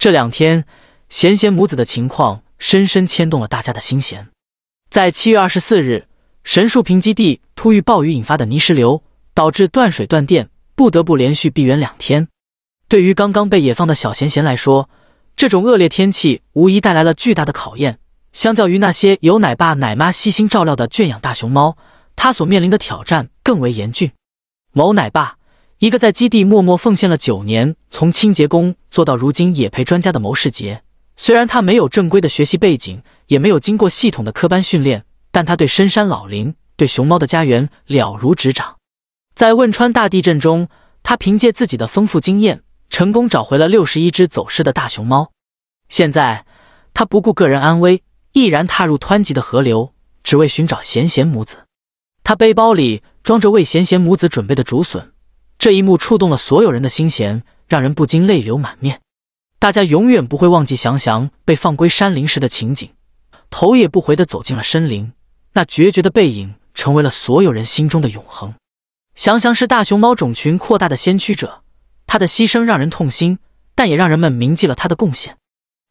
这两天，贤贤母子的情况深深牵动了大家的心弦。在七月二十四日，神树坪基地突遇暴雨引发的泥石流，导致断水断电，不得不连续闭园两天。对于刚刚被野放的小贤贤来说，这种恶劣天气无疑带来了巨大的考验。相较于那些有奶爸奶妈悉心照料的圈养大熊猫，他所面临的挑战更为严峻。某奶爸，一个在基地默默奉献了九年，从清洁工。做到如今野培专家的谋士杰，虽然他没有正规的学习背景，也没有经过系统的科班训练，但他对深山老林、对熊猫的家园了如指掌。在汶川大地震中，他凭借自己的丰富经验，成功找回了六十一只走失的大熊猫。现在，他不顾个人安危，毅然踏入湍急的河流，只为寻找贤贤母子。他背包里装着为贤贤母子准备的竹笋，这一幕触动了所有人的心弦。让人不禁泪流满面。大家永远不会忘记翔翔被放归山林时的情景，头也不回地走进了森林，那决绝的背影成为了所有人心中的永恒。翔翔是大熊猫种群扩大的先驱者，他的牺牲让人痛心，但也让人们铭记了他的贡献。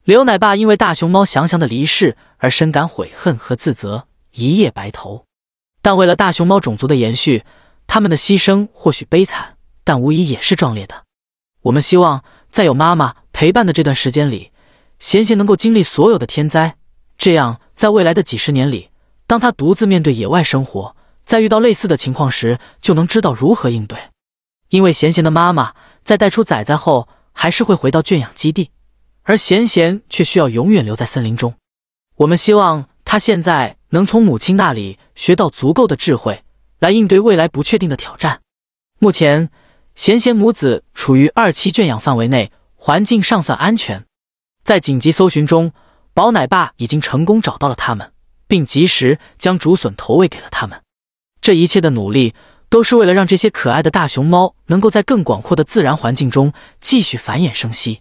刘奶爸因为大熊猫翔翔的离世而深感悔恨和自责，一夜白头。但为了大熊猫种族的延续，他们的牺牲或许悲惨，但无疑也是壮烈的。我们希望在有妈妈陪伴的这段时间里，贤贤能够经历所有的天灾，这样在未来的几十年里，当他独自面对野外生活，在遇到类似的情况时，就能知道如何应对。因为贤贤的妈妈在带出崽崽后，还是会回到圈养基地，而贤贤却需要永远留在森林中。我们希望他现在能从母亲那里学到足够的智慧，来应对未来不确定的挑战。目前。贤贤母子处于二期圈养范围内，环境尚算安全。在紧急搜寻中，宝奶爸已经成功找到了他们，并及时将竹笋投喂给了他们。这一切的努力，都是为了让这些可爱的大熊猫能够在更广阔的自然环境中继续繁衍生息。